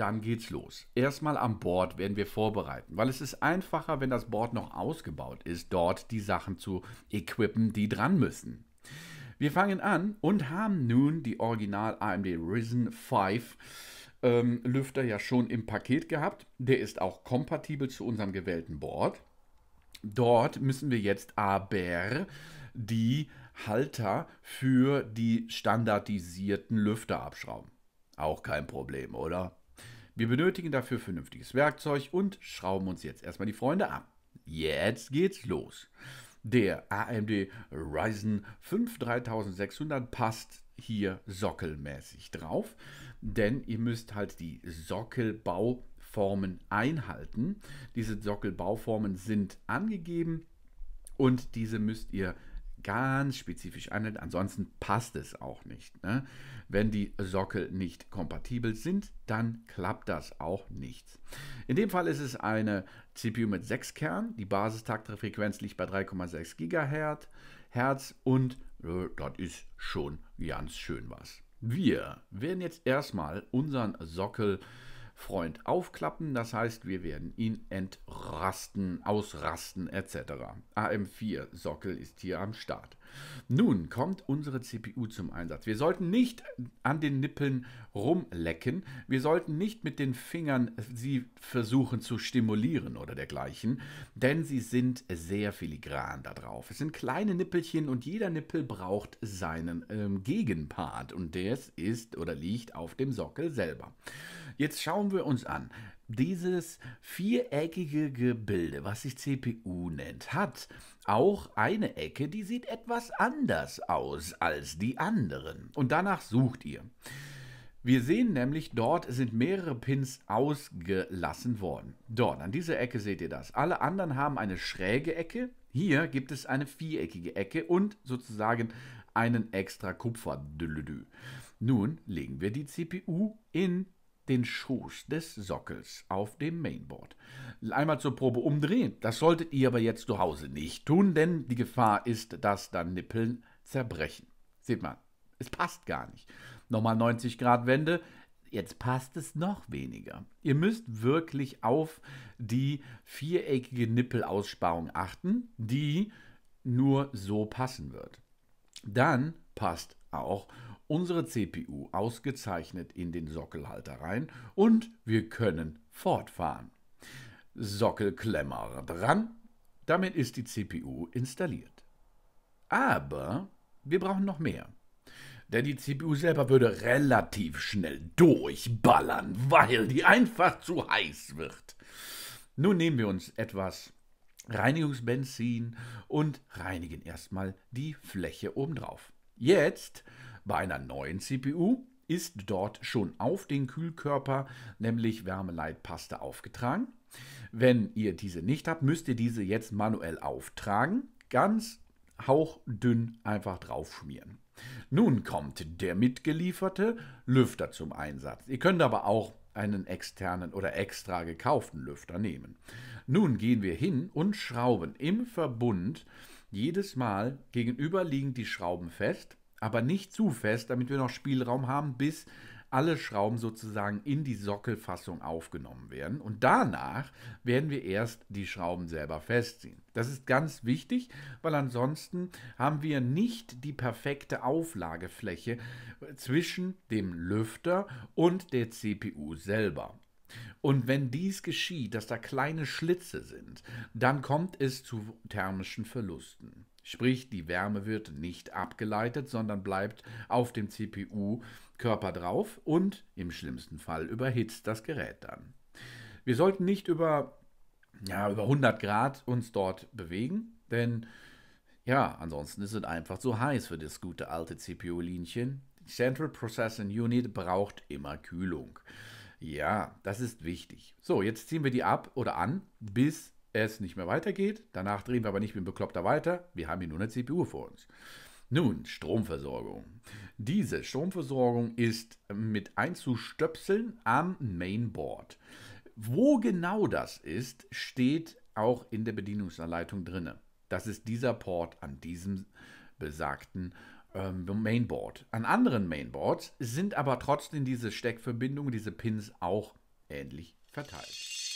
dann geht's los. Erstmal am Board werden wir vorbereiten, weil es ist einfacher, wenn das Board noch ausgebaut ist, dort die Sachen zu equippen, die dran müssen. Wir fangen an und haben nun die Original AMD Risen 5 ähm, Lüfter ja schon im Paket gehabt. Der ist auch kompatibel zu unserem gewählten Board. Dort müssen wir jetzt aber die Halter für die standardisierten Lüfter abschrauben. Auch kein Problem, oder? Wir benötigen dafür vernünftiges Werkzeug und schrauben uns jetzt erstmal die Freunde ab. Jetzt geht's los. Der AMD Ryzen 5 3600 passt hier sockelmäßig drauf, denn ihr müsst halt die Sockelbauformen einhalten. Diese Sockelbauformen sind angegeben und diese müsst ihr ganz spezifisch anhält. Ansonsten passt es auch nicht. Ne? Wenn die Sockel nicht kompatibel sind, dann klappt das auch nicht. In dem Fall ist es eine CPU mit 6 Kern. Die Basistaktrefrequenz liegt bei 3,6 GHz und äh, das ist schon ganz schön was. Wir werden jetzt erstmal unseren Sockel Freund aufklappen. Das heißt, wir werden ihn entrasten, ausrasten etc. AM4-Sockel ist hier am Start. Nun kommt unsere CPU zum Einsatz. Wir sollten nicht an den Nippeln rumlecken. Wir sollten nicht mit den Fingern sie versuchen zu stimulieren oder dergleichen, denn sie sind sehr filigran da drauf. Es sind kleine Nippelchen und jeder Nippel braucht seinen ähm, Gegenpart und der ist oder liegt auf dem Sockel selber. Jetzt schauen wir uns an, dieses viereckige Gebilde, was sich CPU nennt, hat auch eine Ecke, die sieht etwas anders aus als die anderen. Und danach sucht ihr. Wir sehen nämlich, dort sind mehrere Pins ausgelassen worden. Dort, an dieser Ecke seht ihr das. Alle anderen haben eine schräge Ecke. Hier gibt es eine viereckige Ecke und sozusagen einen extra Kupfer. Nun legen wir die CPU in den Schoß des Sockels auf dem Mainboard. Einmal zur Probe umdrehen. Das solltet ihr aber jetzt zu Hause nicht tun, denn die Gefahr ist, dass dann Nippeln zerbrechen. Seht mal, es passt gar nicht. Nochmal 90 Grad Wende, jetzt passt es noch weniger. Ihr müsst wirklich auf die viereckige Nippelaussparung achten, die nur so passen wird. Dann passt auch unsere CPU ausgezeichnet in den Sockelhalter rein und wir können fortfahren. Sockelklemmer dran, damit ist die CPU installiert. Aber wir brauchen noch mehr denn die CPU selber würde relativ schnell durchballern, weil die einfach zu heiß wird. Nun nehmen wir uns etwas Reinigungsbenzin und reinigen erstmal die Fläche obendrauf. Jetzt bei einer neuen CPU ist dort schon auf den Kühlkörper, nämlich Wärmeleitpaste, aufgetragen. Wenn ihr diese nicht habt, müsst ihr diese jetzt manuell auftragen. Ganz hauchdünn einfach draufschmieren. Nun kommt der mitgelieferte Lüfter zum Einsatz. Ihr könnt aber auch einen externen oder extra gekauften Lüfter nehmen. Nun gehen wir hin und schrauben im Verbund jedes Mal gegenüberliegend die Schrauben fest aber nicht zu fest, damit wir noch Spielraum haben, bis alle Schrauben sozusagen in die Sockelfassung aufgenommen werden. Und danach werden wir erst die Schrauben selber festziehen. Das ist ganz wichtig, weil ansonsten haben wir nicht die perfekte Auflagefläche zwischen dem Lüfter und der CPU selber. Und wenn dies geschieht, dass da kleine Schlitze sind, dann kommt es zu thermischen Verlusten. Sprich, die Wärme wird nicht abgeleitet, sondern bleibt auf dem CPU-Körper drauf und im schlimmsten Fall überhitzt das Gerät dann. Wir sollten nicht über, ja, über 100 Grad uns dort bewegen, denn ja, ansonsten ist es einfach zu heiß für das gute alte CPU-Linchen. Die Central Processing Unit braucht immer Kühlung. Ja, das ist wichtig. So, jetzt ziehen wir die ab oder an bis es nicht mehr weitergeht. Danach drehen wir aber nicht mit dem Bekloppter weiter. Wir haben hier nur eine CPU vor uns. Nun, Stromversorgung. Diese Stromversorgung ist mit einzustöpseln am Mainboard. Wo genau das ist, steht auch in der Bedienungsanleitung drin. Das ist dieser Port an diesem besagten ähm, Mainboard. An anderen Mainboards sind aber trotzdem diese Steckverbindungen, diese Pins auch ähnlich verteilt.